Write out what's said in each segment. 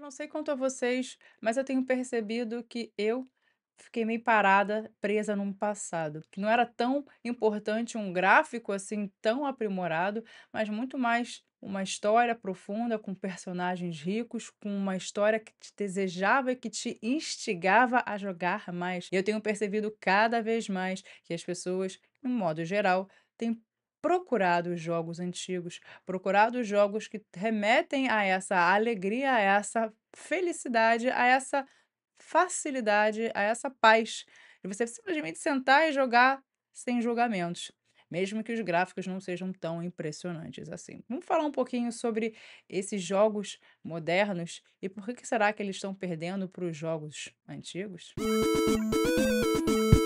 Eu não sei quanto a vocês, mas eu tenho percebido que eu fiquei meio parada, presa num passado, que não era tão importante um gráfico assim tão aprimorado, mas muito mais uma história profunda com personagens ricos, com uma história que te desejava e que te instigava a jogar mais. E eu tenho percebido cada vez mais que as pessoas, em modo geral, têm procurado os jogos antigos, procurado os jogos que remetem a essa alegria, a essa felicidade, a essa facilidade, a essa paz. E você simplesmente sentar e jogar sem julgamentos, mesmo que os gráficos não sejam tão impressionantes assim. Vamos falar um pouquinho sobre esses jogos modernos e por que será que eles estão perdendo para os jogos antigos? Música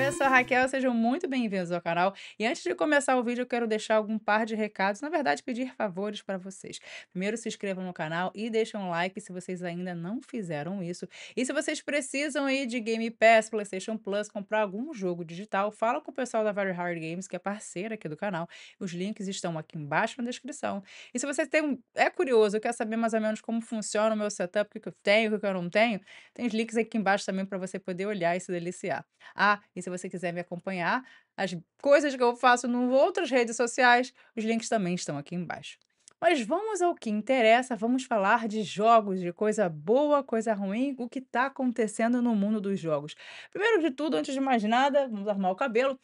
Oi, eu sou a Raquel, sejam muito bem-vindos ao canal. E antes de começar o vídeo, eu quero deixar algum par de recados, na verdade, pedir favores para vocês. Primeiro, se inscrevam no canal e deixem um like se vocês ainda não fizeram isso. E se vocês precisam aí de Game Pass, PlayStation Plus, comprar algum jogo digital, fala com o pessoal da Very Hard Games, que é parceira aqui do canal. Os links estão aqui embaixo na descrição. E se você tem, é curioso, quer saber mais ou menos como funciona o meu setup, o que eu tenho, o que eu não tenho, tem os links aqui embaixo também para você poder olhar e se deliciar. Ah, e se se você quiser me acompanhar, as coisas que eu faço em outras redes sociais, os links também estão aqui embaixo. Mas vamos ao que interessa, vamos falar de jogos, de coisa boa, coisa ruim, o que está acontecendo no mundo dos jogos. Primeiro de tudo, antes de mais nada, vamos arrumar o cabelo.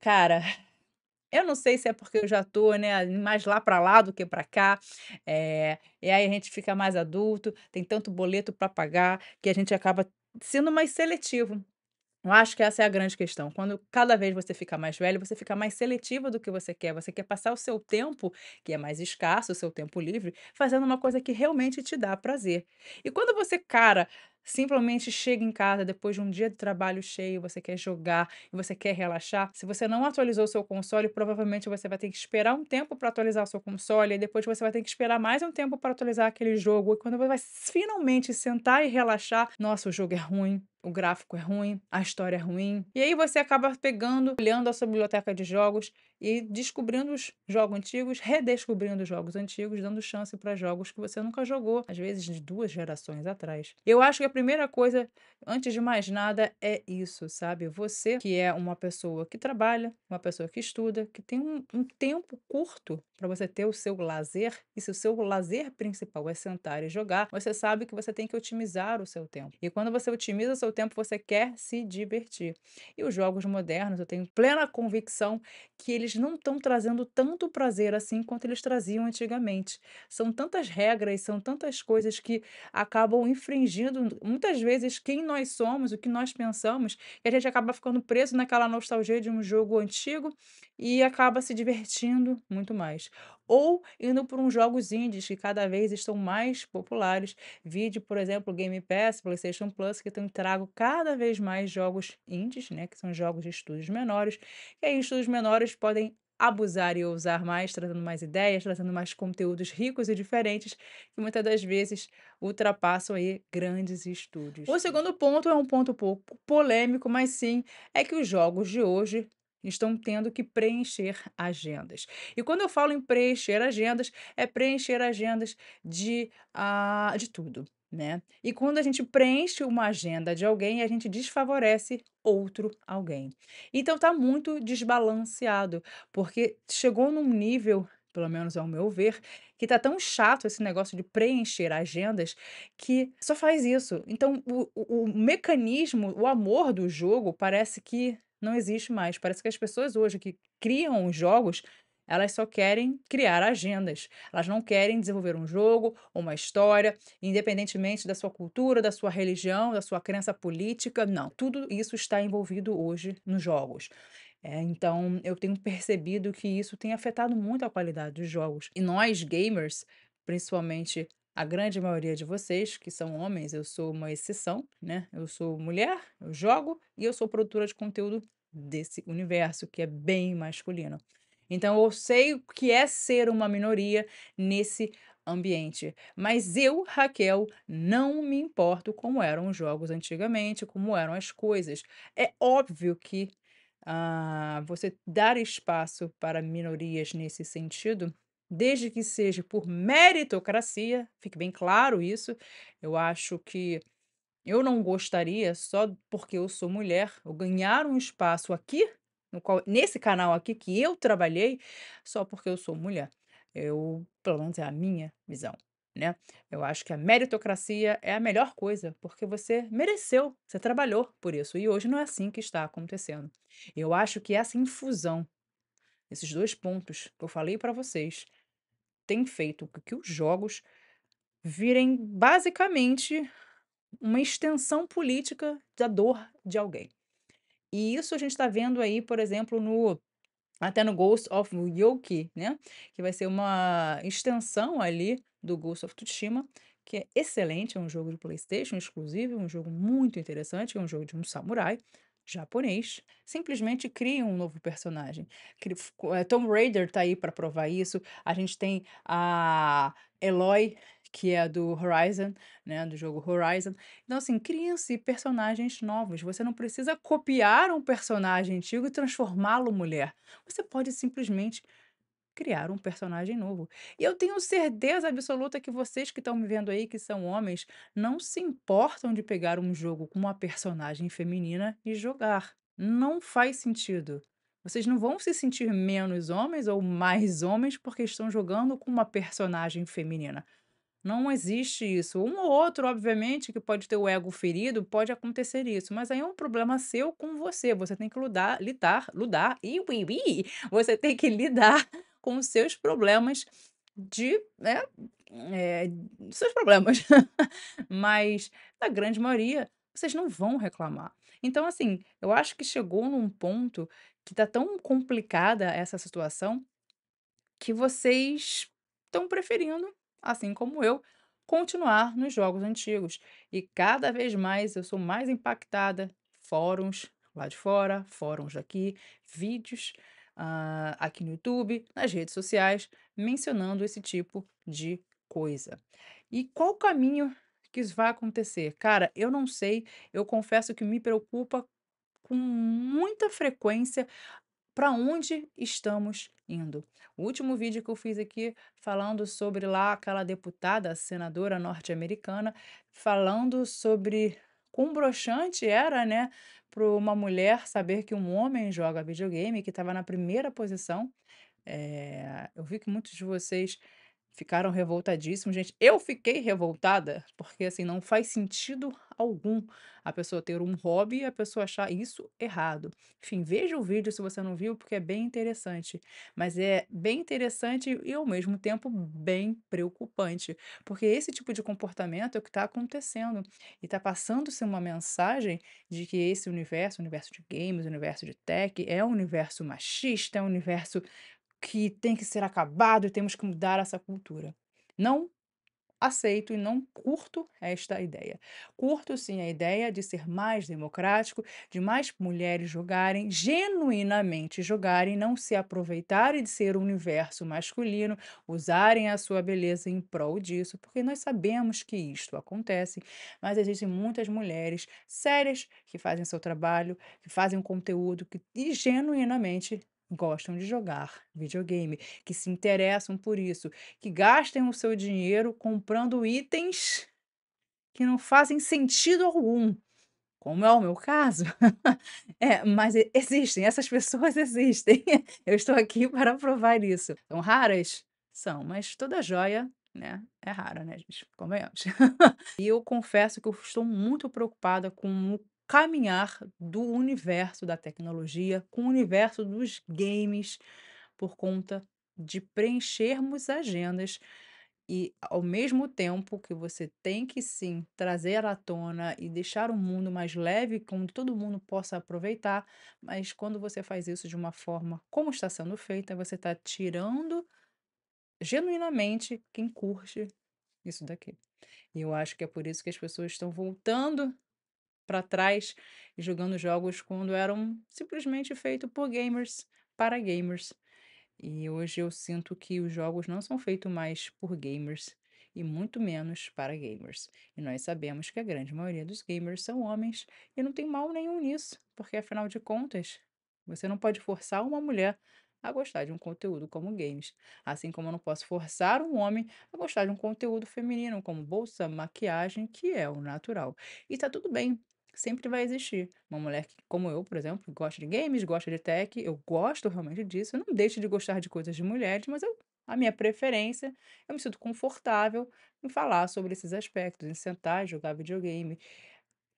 Cara, eu não sei se é porque eu já tô, né, mais lá para lá do que para cá. É, e aí a gente fica mais adulto, tem tanto boleto para pagar que a gente acaba sendo mais seletivo. Eu acho que essa é a grande questão. Quando cada vez você fica mais velho, você fica mais seletiva do que você quer. Você quer passar o seu tempo, que é mais escasso, o seu tempo livre, fazendo uma coisa que realmente te dá prazer. E quando você, cara, simplesmente chega em casa depois de um dia de trabalho cheio, você quer jogar e você quer relaxar. Se você não atualizou o seu console, provavelmente você vai ter que esperar um tempo para atualizar o seu console e depois você vai ter que esperar mais um tempo para atualizar aquele jogo. E quando você vai finalmente sentar e relaxar, nossa, o jogo é ruim, o gráfico é ruim, a história é ruim. E aí você acaba pegando, olhando a sua biblioteca de jogos e descobrindo os jogos antigos, redescobrindo os jogos antigos, dando chance para jogos que você nunca jogou, às vezes de duas gerações atrás. Eu acho que é primeira coisa, antes de mais nada, é isso, sabe? Você que é uma pessoa que trabalha, uma pessoa que estuda, que tem um, um tempo curto para você ter o seu lazer, e se o seu lazer principal é sentar e jogar, você sabe que você tem que otimizar o seu tempo. E quando você otimiza o seu tempo, você quer se divertir. E os jogos modernos, eu tenho plena convicção que eles não estão trazendo tanto prazer assim quanto eles traziam antigamente. São tantas regras, são tantas coisas que acabam infringindo muitas vezes quem nós somos, o que nós pensamos, e a gente acaba ficando preso naquela nostalgia de um jogo antigo e acaba se divertindo muito mais. Ou indo por uns jogos indies que cada vez estão mais populares. vídeo por exemplo, Game Pass, PlayStation Plus, que tem trago cada vez mais jogos indies, né, que são jogos de estúdios menores, e aí estúdios menores podem abusar e ousar mais, trazendo mais ideias, trazendo mais conteúdos ricos e diferentes, que muitas das vezes ultrapassam aí grandes estúdios. O segundo ponto é um ponto pouco polêmico, mas sim, é que os jogos de hoje estão tendo que preencher agendas. E quando eu falo em preencher agendas, é preencher agendas de, uh, de tudo né? E quando a gente preenche uma agenda de alguém, a gente desfavorece outro alguém. Então tá muito desbalanceado, porque chegou num nível, pelo menos ao meu ver, que tá tão chato esse negócio de preencher agendas que só faz isso. Então o, o, o mecanismo, o amor do jogo parece que não existe mais. Parece que as pessoas hoje que criam os jogos elas só querem criar agendas. Elas não querem desenvolver um jogo, uma história, independentemente da sua cultura, da sua religião, da sua crença política. Não, tudo isso está envolvido hoje nos jogos. É, então, eu tenho percebido que isso tem afetado muito a qualidade dos jogos. E nós, gamers, principalmente a grande maioria de vocês, que são homens, eu sou uma exceção, né? Eu sou mulher, eu jogo e eu sou produtora de conteúdo desse universo que é bem masculino. Então eu sei o que é ser uma minoria nesse ambiente. Mas eu, Raquel, não me importo como eram os jogos antigamente, como eram as coisas. É óbvio que ah, você dar espaço para minorias nesse sentido, desde que seja por meritocracia, fique bem claro isso, eu acho que. Eu não gostaria, só porque eu sou mulher, eu ganhar um espaço aqui qual, nesse canal aqui que eu trabalhei, só porque eu sou mulher. Eu, pelo menos é a minha visão, né? Eu acho que a meritocracia é a melhor coisa, porque você mereceu, você trabalhou por isso. E hoje não é assim que está acontecendo. Eu acho que essa infusão, esses dois pontos que eu falei para vocês, tem feito com que os jogos virem basicamente uma extensão política da dor de alguém. E isso a gente está vendo aí, por exemplo, no até no Ghost of Yoki, né? Que vai ser uma extensão ali do Ghost of Tsushima, que é excelente, é um jogo de PlayStation exclusivo, um jogo muito interessante, é um jogo de um samurai japonês. Simplesmente cria um novo personagem. É, Tomb Raider tá aí para provar isso. A gente tem a Eloy que é do Horizon, né, do jogo Horizon. Então, assim, criem-se personagens novos. Você não precisa copiar um personagem antigo e transformá-lo mulher. Você pode simplesmente criar um personagem novo. E eu tenho certeza absoluta que vocês que estão me vendo aí, que são homens, não se importam de pegar um jogo com uma personagem feminina e jogar. Não faz sentido. Vocês não vão se sentir menos homens ou mais homens porque estão jogando com uma personagem feminina. Não existe isso. Um ou outro, obviamente, que pode ter o ego ferido, pode acontecer isso, mas aí é um problema seu com você. Você tem que lidar, lutar lidar e ui, ui, você tem que lidar com os seus problemas de né, é, seus problemas. Mas na grande maioria, vocês não vão reclamar. Então, assim, eu acho que chegou num ponto que tá tão complicada essa situação que vocês estão preferindo assim como eu, continuar nos jogos antigos. E cada vez mais eu sou mais impactada. Fóruns lá de fora, fóruns aqui vídeos uh, aqui no YouTube, nas redes sociais, mencionando esse tipo de coisa. E qual o caminho que isso vai acontecer? Cara, eu não sei. Eu confesso que me preocupa com muita frequência para onde estamos indo. O último vídeo que eu fiz aqui falando sobre lá aquela deputada, senadora norte-americana, falando sobre quão broxante era, né, para uma mulher saber que um homem joga videogame, que estava na primeira posição. É, eu vi que muitos de vocês ficaram revoltadíssimos. Gente, eu fiquei revoltada, porque assim, não faz sentido algum a pessoa ter um hobby e a pessoa achar isso errado. Enfim, veja o vídeo se você não viu, porque é bem interessante. Mas é bem interessante e ao mesmo tempo bem preocupante, porque esse tipo de comportamento é o que está acontecendo e está passando-se uma mensagem de que esse universo, universo de games, universo de tech, é um universo machista, é um universo que tem que ser acabado e temos que mudar essa cultura. Não aceito e não curto esta ideia. Curto sim a ideia de ser mais democrático, de mais mulheres jogarem, genuinamente jogarem, não se aproveitarem de ser o universo masculino, usarem a sua beleza em prol disso, porque nós sabemos que isto acontece, mas existem muitas mulheres sérias que fazem seu trabalho, que fazem um conteúdo que e genuinamente gostam de jogar videogame, que se interessam por isso, que gastem o seu dinheiro comprando itens que não fazem sentido algum, como é o meu caso. é, mas existem, essas pessoas existem. Eu estou aqui para provar isso. São raras? São, mas toda joia né? É rara, né, gente? Convenhamos. e eu confesso que eu estou muito preocupada com o caminhar do universo da tecnologia com o universo dos games, por conta de preenchermos agendas e, ao mesmo tempo que você tem que sim trazer à tona e deixar o mundo mais leve, onde todo mundo possa aproveitar, mas quando você faz isso de uma forma como está sendo feita, você está tirando genuinamente quem curte isso daqui. E eu acho que é por isso que as pessoas estão voltando para trás e jogando jogos quando eram simplesmente feitos por gamers para gamers. E hoje eu sinto que os jogos não são feitos mais por gamers e muito menos para gamers. E nós sabemos que a grande maioria dos gamers são homens e não tem mal nenhum nisso, porque afinal de contas, você não pode forçar uma mulher a gostar de um conteúdo como games, assim como eu não posso forçar um homem a gostar de um conteúdo feminino como bolsa, maquiagem, que é o natural. E tá tudo bem que sempre vai existir. Uma mulher que, como eu, por exemplo, gosta de games, gosta de tech, eu gosto realmente disso, eu não deixo de gostar de coisas de mulheres, mas eu, a minha preferência, eu me sinto confortável em falar sobre esses aspectos, em sentar, jogar videogame.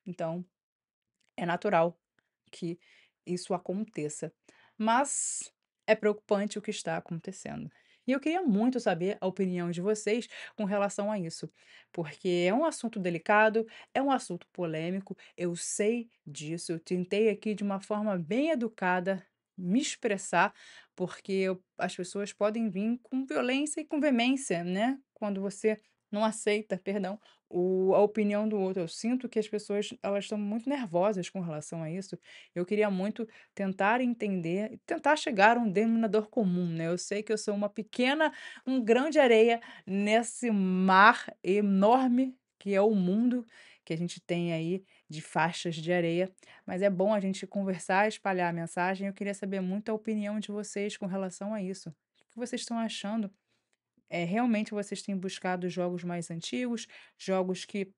Então, é natural que isso aconteça. Mas é preocupante o que está acontecendo. E eu queria muito saber a opinião de vocês com relação a isso, porque é um assunto delicado, é um assunto polêmico, eu sei disso, eu tentei aqui de uma forma bem educada me expressar, porque eu, as pessoas podem vir com violência e com veemência, né? Quando você não aceita, perdão, o, a opinião do outro. Eu sinto que as pessoas elas estão muito nervosas com relação a isso. Eu queria muito tentar entender, tentar chegar a um denominador comum, né? Eu sei que eu sou uma pequena, um grande areia nesse mar enorme que é o mundo que a gente tem aí de faixas de areia, mas é bom a gente conversar, espalhar a mensagem. Eu queria saber muito a opinião de vocês com relação a isso. O que vocês estão achando? é, realmente vocês têm buscado jogos mais antigos, jogos que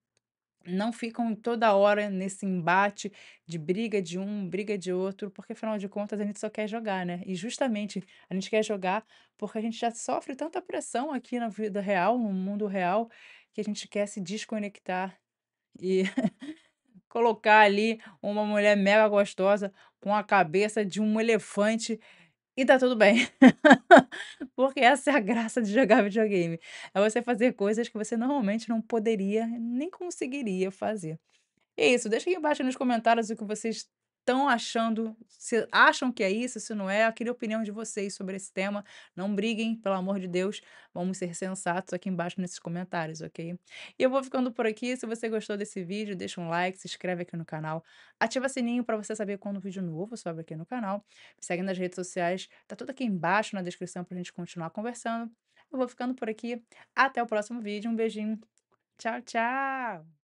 não ficam toda hora nesse embate de briga de um, briga de outro, porque afinal de contas a gente só quer jogar, né? E justamente a gente quer jogar porque a gente já sofre tanta pressão aqui na vida real, no mundo real, que a gente quer se desconectar e colocar ali uma mulher mega gostosa com a cabeça de um elefante e tá tudo bem. Porque essa é a graça de jogar videogame. É você fazer coisas que você normalmente não poderia, nem conseguiria fazer. É isso, deixa aqui embaixo nos comentários o que vocês estão achando, se acham que é isso, se não é, aquela opinião de vocês sobre esse tema. Não briguem, pelo amor de Deus. Vamos ser sensatos aqui embaixo nesses comentários, ok? E eu vou ficando por aqui. Se você gostou desse vídeo, deixa um like, se inscreve aqui no canal, ativa o sininho para você saber quando o um vídeo novo sobe aqui no canal. Me segue nas redes sociais, tá tudo aqui embaixo na descrição para a gente continuar conversando. Eu vou ficando por aqui. Até o próximo vídeo. Um beijinho. Tchau, tchau!